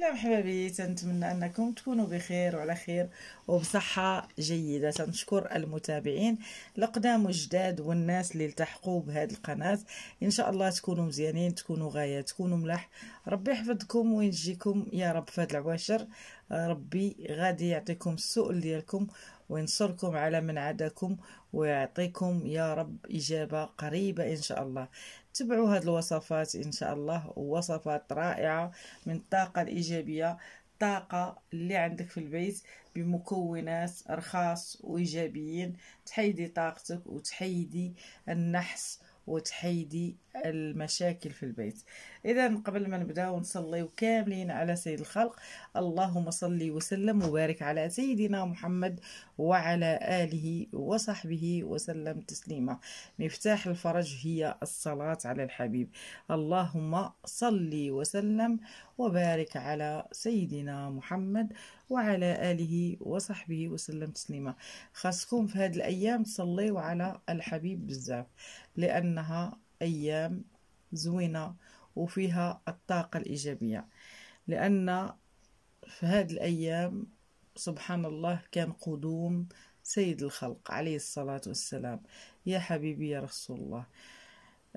لا مرحبا تنتمنى انكم تكونوا بخير وعلى خير وبصحه جيده تنشكر المتابعين القدام الجداد والناس اللي التحقوا بهذه القناه ان شاء الله تكونوا مزيانين تكونوا غايه تكونوا ملاح ربي يحفظكم وينجيكم يا رب في هذه العواشر آه، ربي غادي يعطيكم السؤل ديالكم وينصركم على من عداكم ويعطيكم يا رب إجابة قريبة إن شاء الله تبعوا هذه الوصفات ان شاء الله وصفات رائعه من الطاقه الايجابيه الطاقه اللي عندك في البيت بمكونات رخاص وايجابيين تحيدي طاقتك وتحيدي النحس وتحيدي المشاكل في البيت اذا قبل ما نبداو ونصلي كاملين على سيد الخلق اللهم صلي وسلم وبارك على سيدنا محمد وعلى اله وصحبه وسلم تسليما مفتاح الفرج هي الصلاه على الحبيب اللهم صلي وسلم وبارك على سيدنا محمد وعلى آله وصحبه وسلم تسليما خاصكم في هذه الأيام تصليوا على الحبيب بزاف لأنها أيام زوينة وفيها الطاقة الإيجابية لأن في هذه الأيام سبحان الله كان قدوم سيد الخلق عليه الصلاة والسلام يا حبيبي يا رسول الله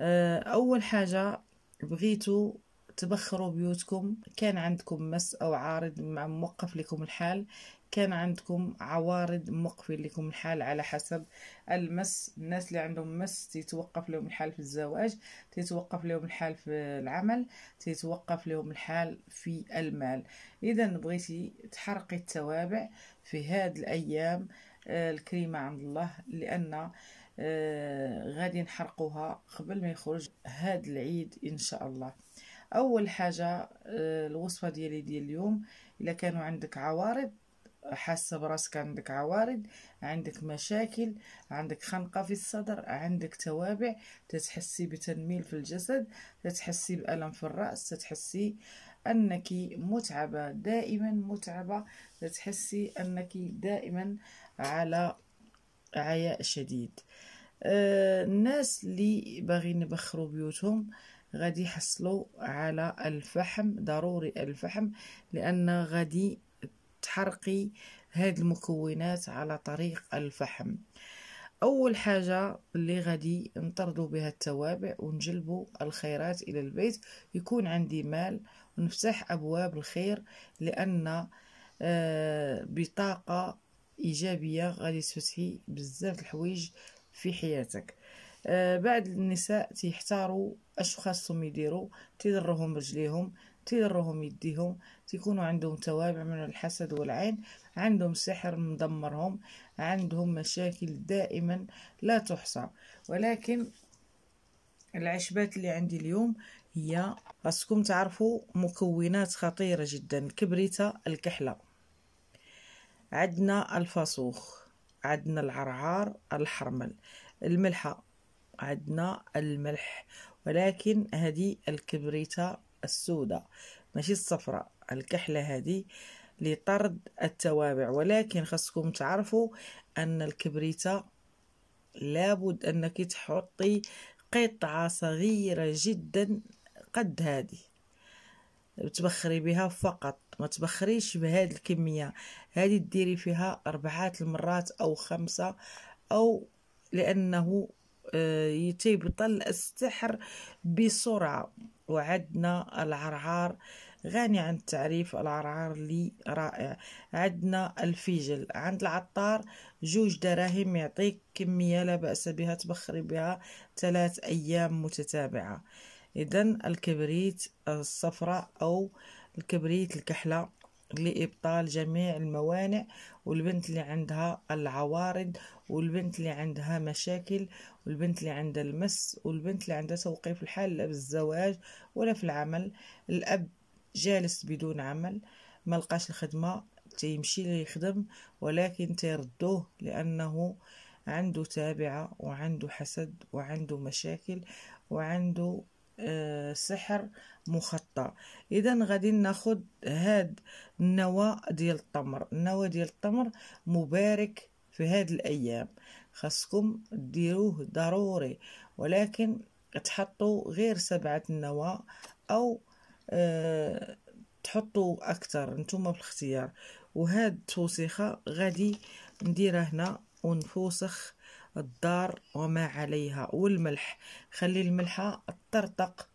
آه، أول حاجة بغيتوا تبخروا بيوتكم كان عندكم مس أو عارض مع موقف لكم الحال كان عندكم عوارض مقفل لكم الحال على حسب المس الناس اللي عندهم مس تيتوقف لهم الحال في الزواج تيتوقف لهم الحال في العمل تيتوقف لهم الحال في المال اذا بغيتي تحرقي التوابع في هاد الايام آه، الكريمه عند الله لان آه، غادي نحرقوها قبل ما يخرج هاد العيد ان شاء الله اول حاجه آه، الوصفه ديالي ديال اليوم الا كانوا عندك عوارض حاسة براسك عندك عوارض عندك مشاكل عندك خنقة في الصدر عندك توابع تتحسي بتنميل في الجسد تتحسي بألم في الرأس تتحسي أنك متعبة دائما متعبة تتحسي أنك دائما على عياء شديد آه، الناس اللي باغيين يبخروا بيوتهم غادي يحصلوا على الفحم ضروري الفحم لان غادي حرق هذه المكونات على طريق الفحم اول حاجه اللي غادي نطردوا بها التوابع ونجلبوا الخيرات الى البيت يكون عندي مال ونفتح ابواب الخير لان آه، بطاقه ايجابيه غادي تفتحي بزاف الحوايج في حياتك آه، بعض النساء تيحتاروا اش خاصهم يديروا تضرهم رجليهم تيرهم يديهم تيكونوا عندهم توابع من الحسد والعين عندهم سحر مدمرهم عندهم مشاكل دائما لا تحصى ولكن العشبات اللي عندي اليوم هي خاصكم تعرفوا مكونات خطيرة جدا كبريتة الكحلة عندنا الفاسوخ عندنا العرعار الحرمل الملحة عندنا الملح ولكن هذه الكبريتة السوداء ماشي الصفراء الكحله هذه لطرد التوابع ولكن خاصكم تعرفوا ان الكبريته لابد انك تحطي قطعه صغيره جدا قد هذه تبخري بها فقط ما تبخريش بهاد الكميه هذه ديري فيها اربعات المرات او خمسه او لانه آه، تيبطل السحر بسرعة وعدنا العرعار غني عن التعريف العرعار لي رائع عدنا الفجل عند العطار جوج دراهم يعطيك كمية لا بأس بها تبخري بها ثلاث أيام متتابعة إذن الكبريت الصفراء أو الكبريت الكحلة لإبطال جميع الموانع والبنت اللي عندها العوارض والبنت اللي عندها مشاكل والبنت اللي عندها المس والبنت اللي عندها توقيف الحال لا بالزواج ولا في العمل الأب جالس بدون عمل ما لقاش الخدمة تيمشي ليخدم ولكن تيردوه لأنه عنده تابعة وعنده حسد وعنده مشاكل وعنده آه، سحر مخطى اذا غادي ناخد هاد النوى ديال التمر النوى ديال التمر مبارك في هاد الايام خاصكم ديروه ضروري ولكن تحطوا غير سبعة النواة أو آه، تحطوا أكثر نتوما بالاختيار وهاد التوسيخة غادي نديرها هنا ونفوسخ الدار وما عليها والملح خلي الملحة ترتق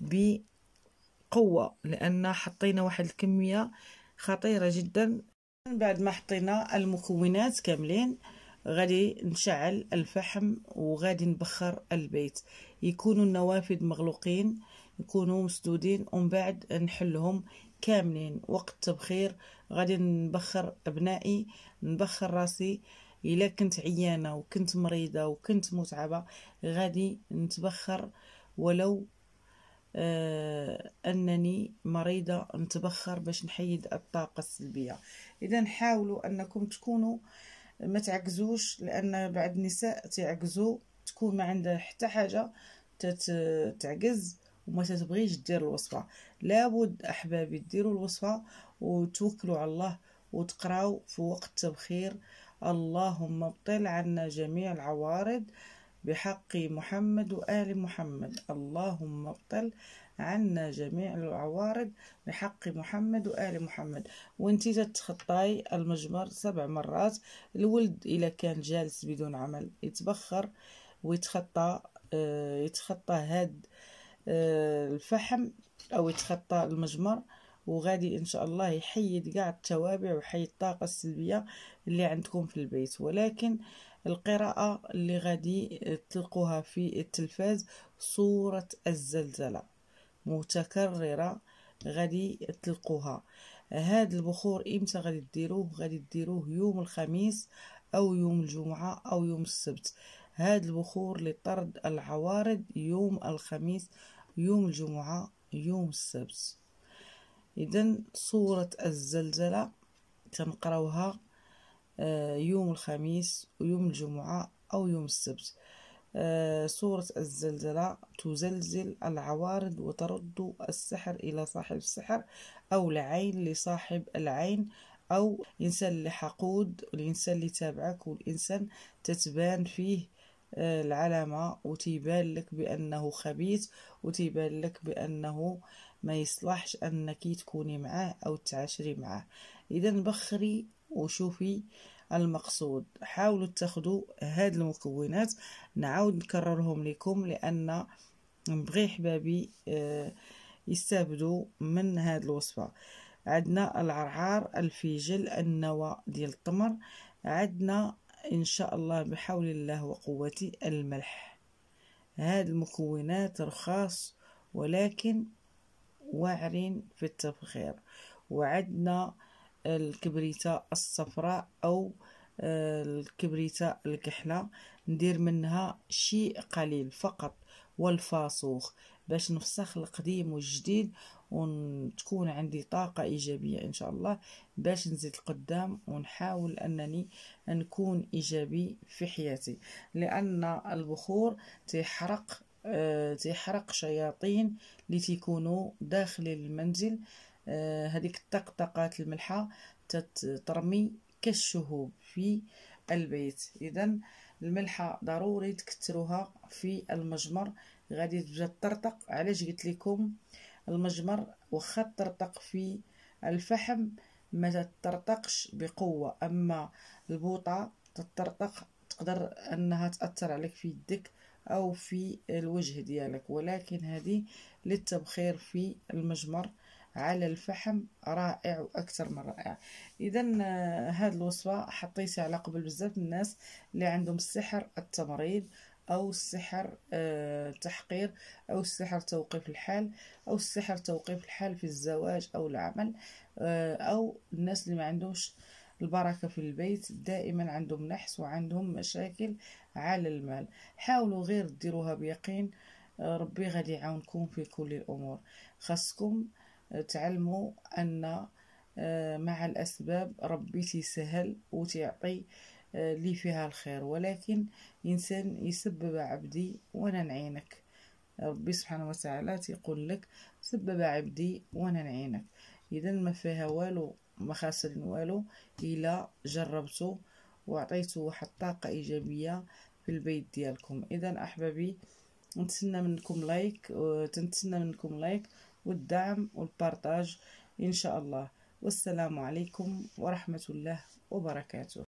بقوة لأن حطينا واحد الكمية خطيرة جدا من بعد ما حطينا المكونات كاملين غادي نشعل الفحم وغادي نبخر البيت يكونوا النوافذ مغلوقين يكونوا مسدودين ومن بعد نحلهم كاملين وقت التبخير غادي نبخر ابنائي نبخر راسي الا كنت عيانه وكنت مريضه وكنت متعبه غادي نتبخر ولو آه انني مريضه نتبخر باش نحيد الطاقه السلبيه اذا حاولوا انكم تكونوا آه ما تعكزوش لان بعض النساء تيعكزوا تكون ما عندها حتى حاجه تتعجز وما تبغيش دير الوصفه لابد احبابي ديروا الوصفه وتوكلوا على الله وتقراو في وقت التبخير اللهم ابطل عنا جميع العوارض بحق محمد وآل محمد اللهم ابطل عنا جميع العوارض بحق محمد وآل محمد وانتي تتخطاي المجمر سبع مرات الولد إلا كان جالس بدون عمل يتبخر ويتخطى آه، يتخطى هاد آه، الفحم أو يتخطى المجمر وغادي ان شاء الله يحيد كاع التوابع ويحيد الطاقه السلبيه اللي عندكم في البيت ولكن القراءه اللي غادي تلقوها في التلفاز صوره الزلزله متكرره غادي تلقوها هاد البخور امتى غادي ديروه غادي ديروه يوم الخميس او يوم الجمعه او يوم السبت هاد البخور لطرد العوارض يوم الخميس يوم الجمعه يوم السبت اذا صوره الزلزله تنقراوها آه، يوم الخميس ويوم الجمعه او يوم السبت صورة آه، الزلزلة تزلزل العوارض وترد السحر إلى صاحب السحر أو العين لصاحب العين أو الإنسان اللي حقود الإنسان اللي تابعك والإنسان تتبان فيه آه، العلامة وتيبان لك بأنه خبيث وتيبان لك بأنه ما يصلحش أنك تكوني معاه أو تعاشري معاه إذا بخري وشوفي المقصود حاولوا تاخذوا هاد المكونات نعاود نكررهم لكم لان نبغي حبابي آه، يستافدوا من هاد الوصفه عندنا العرعار الفجل النوى ديال التمر عندنا ان شاء الله بحول الله وقوتي الملح هاد المكونات رخاص ولكن واعرين في التبخير وعندنا الكبريتة الصفراء أو آه، الكبريتة الكحلة ندير منها شيء قليل فقط والفاسوخ باش نفسخ القديم والجديد وتكون عندي طاقة إيجابية إن شاء الله باش نزيد القدام ونحاول أنني نكون إيجابي في حياتي لأن البخور تحرق آه، تحرق شياطين لتكونوا داخل المنزل آه، هذيك الطقطقات الملحة تترمي كالشهوب في البيت إذا الملحة ضروري تكتروها في المجمر غادي تبدا تطرطق علاش قلت لكم المجمر واخا تطرطق في الفحم ما تطرطقش بقوه اما البوطه تطرطق تقدر انها تاثر عليك في يدك او في الوجه ديالك ولكن هذه للتبخير في المجمر على الفحم رائع واكثر من رائع اذا آه، هذه الوصفه حطيتها على قبل بزاف الناس اللي عندهم السحر التمريض او السحر التحقير آه، او السحر توقيف الحال او السحر توقيف الحال في الزواج او العمل آه، او الناس اللي ما عندهمش البركه في البيت دائما عندهم نحس وعندهم مشاكل على المال حاولوا غير ديروها بيقين ربي غادي يعاونكم في كل الامور خاصكم تعلموا أن آه، مع الأسباب ربي تيسهل وتعطي آه، لي فيها الخير ولكن إنسان يسبب عبدي وأنا نعينك ربي سبحانه وتعالى تيقول لك سبب عبدي وأنا نعينك إذا ما فيها والو ما خاسر والو إلا جربتو وعطيتو واحد الطاقة إيجابية في البيت ديالكم إذا أحبابي نتسنى منكم لايك تنتسنى منكم لايك والدعم والبرتاج إن شاء الله والسلام عليكم ورحمة الله وبركاته